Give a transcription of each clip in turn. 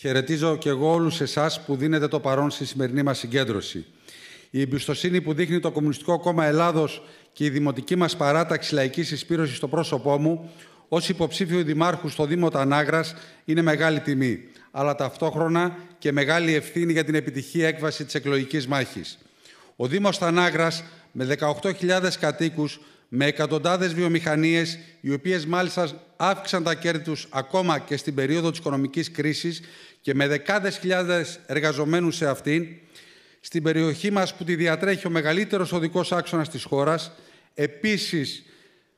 Χαιρετίζω και εγώ όλους εσάς που δίνετε το παρόν στη σημερινή μας συγκέντρωση. Η εμπιστοσύνη που δείχνει το Κομμουνιστικό Κόμμα Ελλάδος και η δημοτική μας παράταξη λαϊκής συσπήρωση στο πρόσωπό μου, ως υποψήφιο δημάρχου στο Δήμο Τανάγρα, είναι μεγάλη τιμή, αλλά ταυτόχρονα και μεγάλη ευθύνη για την επιτυχή έκβαση της εκλογικής μάχης. Ο Δήμος Τανάγρα, με 18.000 κατοίκους, με εκατοντάδες βιομηχανίες, οι οποίες μάλιστα αύξησαν τα κέρδη τους ακόμα και στην περίοδο της οικονομικής κρίσης και με δεκάδες χιλιάδες εργαζομένους σε αυτήν, στην περιοχή μας που τη διατρέχει ο μεγαλύτερος οδικός άξονας της χώρας, επίσης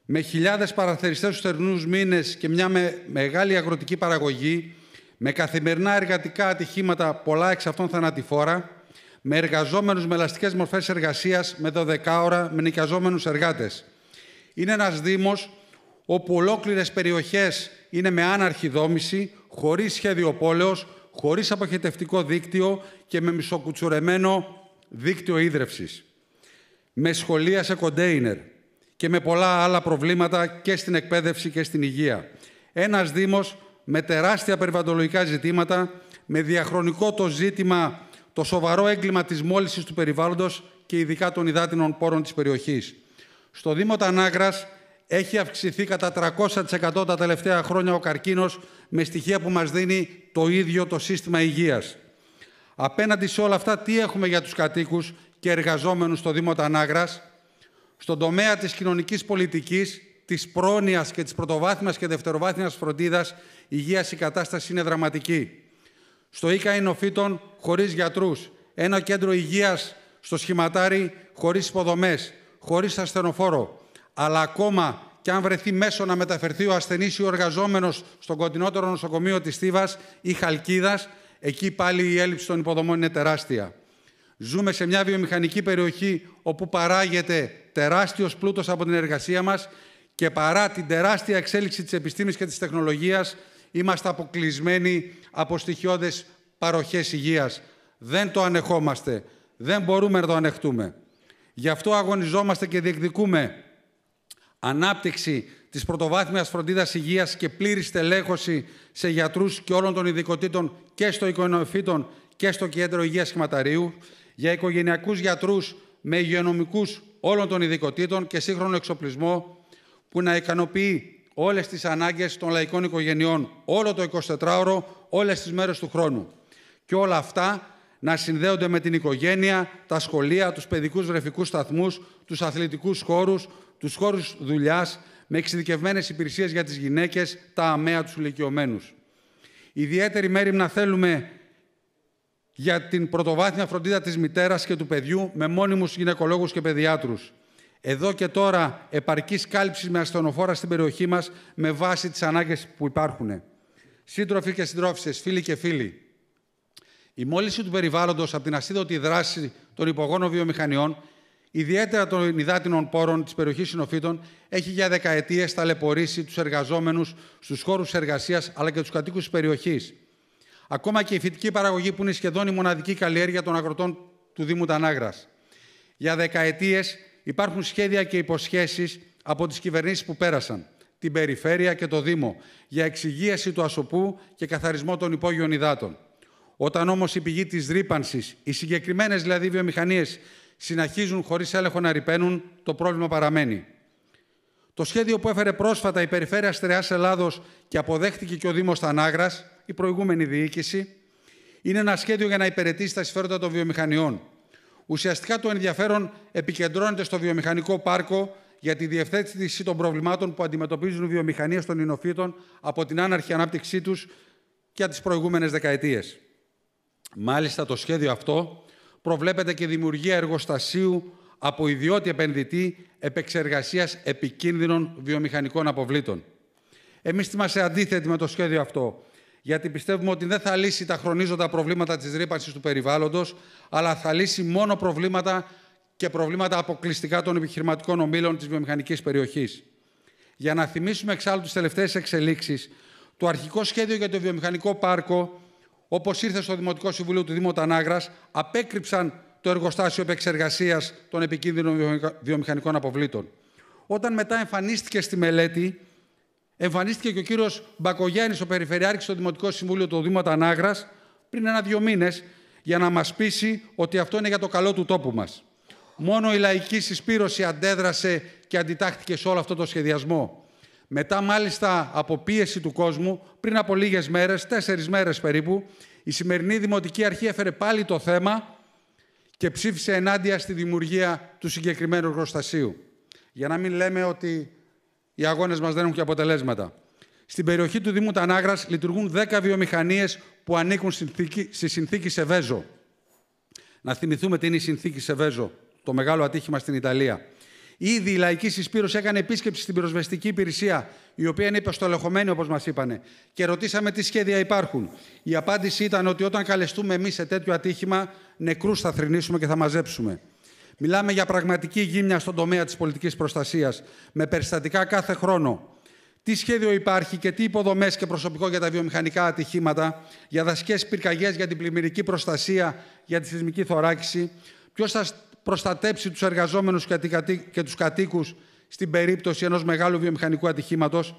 με χιλιάδες παραθεριστές στους θερινούς μήνες και μια μεγάλη αγροτική παραγωγή, με καθημερινά εργατικά ατυχήματα, πολλά εξ αυτών θανατηφόρα, με εργαζόμενους με ελαστικές μορφές εργασίας, με 12 ώρα, με νοικιαζόμενους εργάτες. Είναι ένας Δήμος όπου ολόκληρες περιοχές είναι με άναρχη δόμηση, χωρίς σχέδιο πόλεως, χωρίς αποχετευτικό δίκτυο και με μισοκουτσουρεμένο δίκτυο ίδρευσης. Με σχολεία σε κοντέινερ και με πολλά άλλα προβλήματα και στην εκπαίδευση και στην υγεία. Ένας Δήμος με τεράστια περιβαλλοντολογικά ζητήματα, με διαχρονικό το ζήτημα το σοβαρό έγκλημα της μόλυσης του περιβάλλοντος και ειδικά των υδάτινων πόρων της περιοχής. Στο Δήμο Τανάγρας έχει αυξηθεί κατά 300% τα τελευταία χρόνια ο καρκίνος με στοιχεία που μας δίνει το ίδιο το σύστημα υγείας. Απέναντι σε όλα αυτά, τι έχουμε για τους κατοίκους και εργαζόμενους στο Δήμο Τανάγρας, στον τομέα της κοινωνικής πολιτικής, της πρόνοιας και της πρωτοβάθμιας και δευτεροβάθμιας φροντίδας, υγείας η κατάσταση είναι δραματική. Στο ΙΚΑ Ινοφύτων, χωρίς γιατρούς. Ένα κέντρο υγείας στο Σχηματάρι, χωρίς υποδομές χωρίς ασθενοφόρο. Αλλά ακόμα και αν βρεθεί μέσο να μεταφερθεί ο ασθενής η ο εργαζομενο στον κοντινοτερο νοσοκομειο της στιβα η χαλκιδα εκει παλι η ελλειψη των υποδομών είναι τεράστια. Ζούμε σε μια βιομηχανική περιοχή όπου παράγεται τεράστιος πλούτος από την εργασία μας και παρά την τεράστια εξέλιξη της επιστήμης και της τεχνολογίας είμαστε αποκλεισμένοι από στοιχειώδες παροχές. υγείας. Δεν το ανεχόμαστε. Δεν μπορούμε να το ανεχτούμε. Γι' αυτό αγωνιζόμαστε και διεκδικούμε ανάπτυξη της πρωτοβάθμιας φροντίδας υγείας και πλήρης στελέχωση σε γιατρούς και όλων των ειδικοτήτων και στο οικονοφύτων και στο Κέντρο Υγείας Σχηματαρίου, για οικογενειακούς γιατρούς με υγειονομικούς όλων των ειδικοτήτων και σύγχρονο εξοπλισμό που να ικανοποιεί όλες τις ανάγκες των λαϊκών οικογενειών όλο το 24ωρο, όλες τις μέρες του χρόνου. Και όλα αυτά να συνδέονται με την οικογένεια, τα σχολεία, τους παιδικούς βρεφικούς σταθμούς, τους αθλητικούς χώρους, τους χώρους δουλειάς, με εξειδικευμένες υπηρεσίες για τις γυναίκες, τα αμαία, τους ηλικιωμένους. Ιδιαίτερη μέρη να θέλουμε για την πρωτοβάθμια φροντίδα της μητέρας και του παιδιού με μόνιμους γυναικολόγους και παιδιάτρους. Εδώ και τώρα επαρκής κάλυψη με ασθενοφόρα στην περιοχή μας με βάση τις ανάγκες που υπάρχουν. Σύντροφοι και συντρόφισσες, φίλοι και φίλοι, η μόλυνση του περιβάλλοντος από την ασίδωτη δράση των υπογόνων βιομηχανιών, ιδιαίτερα των υδάτινων πόρων της περιοχής Συνοφύτων, έχει για δεκαετίες ταλαιπωρήσει τους εργαζόμενους στους χώρους εργασίας αλλά και τους κατοίκους της περιοχής. Ακόμα και η φυτική παραγωγή, που είναι σχεδόν η μοναδική καλλιέργεια των αγροτών του Δήμου Τανάγρας. Για δεκαετίες υπάρχουν σχέδια και υποσχέσεις από τις κυβερνήσεις που πέρασαν, την Περιφέρεια και το Δήμο, για εξυγίαση του ασωπού και καθαρισμό των υπόγειων υδάτων. Όταν όμως η πηγή της ρήπανσης, οι συγκεκριμένες δηλαδή βιομηχανίες, συνεχίζουν χωρίς έλεγχο να ρηπαίνουν, το πρόβλημα παραμένει. Το σχέδιο που έφερε πρόσφατα η Περιφέρεια Στερεά Ελλάδος και αποδέχτηκε και ο Δήμος Τανάγρα, η προηγούμενη διοίκηση, είναι ένα σχέδιο για να υπηρετήσει τα συμφέροντα των βιομηχανιών. Ουσιαστικά το ενδιαφέρον επικεντρώνεται στο βιομηχανικό πάρκο για τη διευθέτηση των προβλημάτων που αντιμετωπίζουν οι βιομηχανίες των Ινοφύτων από την άναρχη ανάπτυξή τους και τις προηγούμενες δεκαετίες. Μάλιστα το σχέδιο αυτό προβλέπεται και δημιουργία εργοστασίου από ιδιώτη επενδυτή επεξεργασίας επικίνδυνων βιομηχανικών αποβλήτων. Εμείς είμαστε αντίθετοι με το σχέδιο αυτό, γιατί πιστεύουμε ότι δεν θα λύσει τα χρονίζοντα προβλήματα της ρήπανσης του περιβάλλοντος, αλλά θα λύσει μόνο προβλήματα και προβλήματα αποκλειστικά των επιχειρηματικών ομίλων της βιομηχανικής περιοχής. Για να θυμίσουμε εξάλλου τις τελευταίες εξελίξεις, το αρχικό σχέδιο για το βιομηχανικό πάρκο όπως ήρθε στο Δημοτικό Συμβουλίο του Δήμου Τανάγρας, απέκρυψαν το εργοστάσιο επεξεργασίας των επικίνδυνων βιομηχανικών αποβλήτων. Όταν μετά εμφανίστηκε στη μελέτη, εμφανίστηκε και ο κύριος Μπακογιάννης, ο Περιφερειάρχης, στο Δημοτικό Συμβούλιο του Δήμου Τανάγρας, πριν ένα-δύο μήνες, για να μας πείσει ότι αυτό είναι για το καλό του τόπου μας. Μόνο η λαϊκή συσπήρωση αντέδρασε και αντιτάχθηκε σε όλο αυτό το σχεδιασμό. Μετά μάλιστα από πίεση του κόσμου, πριν από λίγες μέρες, τέσσερις μέρες περίπου, η σημερινή Δημοτική Αρχή έφερε πάλι το θέμα και ψήφισε ενάντια στη δημιουργία του συγκεκριμένου εργοστασίου. Για να μην λέμε ότι οι αγώνες μας δεν έχουν και αποτελέσματα. Στην περιοχή του Δήμου Τανάγρας λειτουργούν 10 βιομηχανίες που ανήκουν στη συνθήκη Σεβέζο. Να θυμηθούμε τι είναι η συνθήκη Σεβέζο, το μεγάλο ατύχημα στην Ιταλία. Ήδη η Λαϊκή Συσπήρωση έκανε επίσκεψη στην πυροσβεστική υπηρεσία, η οποία είναι υπεστολεχωμένη, όπως μας είπανε, και ρωτήσαμε τι σχέδια υπάρχουν. Η απάντηση ήταν ότι όταν καλεστούμε εμείς σε τέτοιο ατύχημα, νεκρούς θα θρυνήσουμε και θα μαζέψουμε. Μιλάμε για πραγματική γύμνια στον τομέα της πολιτικής προστασίας, με περιστατικά κάθε χρόνο. Τι σχέδιο υπάρχει και τι υποδομές και προσωπικό για τα βιομηχανικά ατυχήματα, για δασικέ πυρκαγιές, για την πλημμυρική προστασία, για τη σεισμική θωράκιση. Ποιος θα προστατέψει τους εργαζόμενους και τους κατοίκους στην περίπτωση ενός μεγάλου βιομηχανικού ατυχήματος.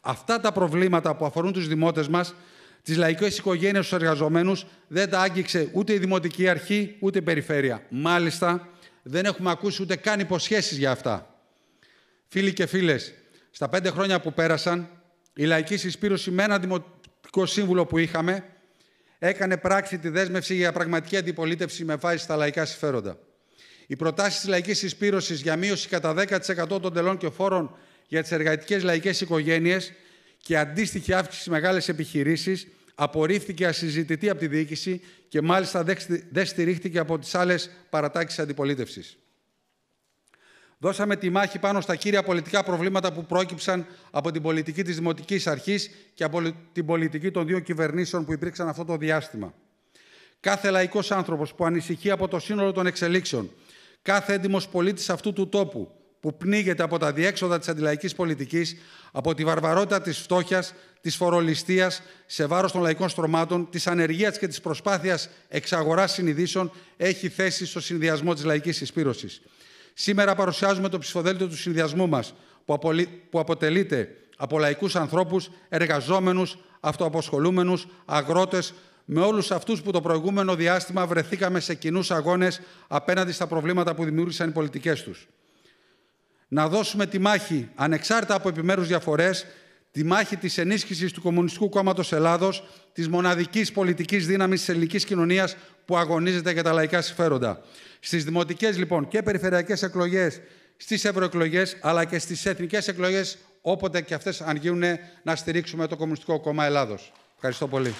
Αυτά τα προβλήματα που αφορούν τους δημότες μας, τις λαϊκές οικογένειες τους εργαζομένους, δεν τα άγγιξε ούτε η Δημοτική Αρχή, ούτε η Περιφέρεια. Μάλιστα, δεν έχουμε ακούσει ούτε καν υποσχέσεις για αυτά. Φίλοι και φίλες, στα πέντε χρόνια που πέρασαν, η λαϊκή συσπήρωση με ένα δημοτικό σύμβουλο που είχαμε, έκανε πράξη τη δέσμευση για πραγματική αντιπολίτευση με βάση στα λαϊκά συμφέροντα. Οι προτάσεις της λαϊκής συσπήρωσης για μείωση κατά 10% των τελών και φόρων για τις εργατικές λαϊκές οικογένειες και αντίστοιχη αύξηση στις μεγάλες επιχειρήσεις απορρίφθηκε ασυζητητή από τη διοίκηση και μάλιστα δεν στηρίχθηκε από τις άλλες παρατάξεις αντιπολίτευσης. Δώσαμε τη μάχη πάνω στα κύρια πολιτικά προβλήματα που πρόκυψαν από την πολιτική της Δημοτικής Αρχής και από την πολιτική των δύο κυβερνήσεων που υπήρξαν αυτό το διάστημα. Κάθε λαϊκός άνθρωπος που ανησυχεί από το σύνολο των εξελίξεων κάθε έντιμος πολίτης αυτού του τόπου που πνίγεται από τα διέξοδα της αντιλαϊκής πολιτικής, από τη βαρβαρότητα της φτώχειας, της φορολιστίας σε βάρος των λαϊκών στρωμάτων, της ανεργίας και της προσπάθειας εξαγοράς συνειδήσεων, έχει θέση στο συνδυασμό της λαϊκής εισπύρωσης. Σήμερα παρουσιάζουμε το ψηφοδέλτιο του συνδυασμού μας, που αποτελείται από λαϊκούς ανθρώπους, εργαζόμενους, αυτοαποσχολούμενους, αγρότες με όλους αυτούς που το προηγούμενο διάστημα βρεθήκαμε σε κοινούς αγώνες απέναντι στα προβλήματα που δημιούργησαν οι πολιτικές τους. Να δώσουμε τη μάχη, ανεξάρτητα από επιμέρους διαφορές, τη μάχη της ενίσχυσης του Κομμουνιστικού Κόμματος Ελλάδος, της μοναδικής πολιτικής δύναμης της ελληνικής κοινωνίας που αγωνίζεται για τα λαϊκά συμφέροντα. Στις δημοτικές λοιπόν και περιφερειακές εκλογές, στις ευρωεκλογές, αλλά και στις εθνικές εκλογές, όποτε και αυτές αν γίνουν, να στηρίξουμε το Κομμουνιστικό Κόμμα Ελλάδος. Ευχαριστώ πολύ.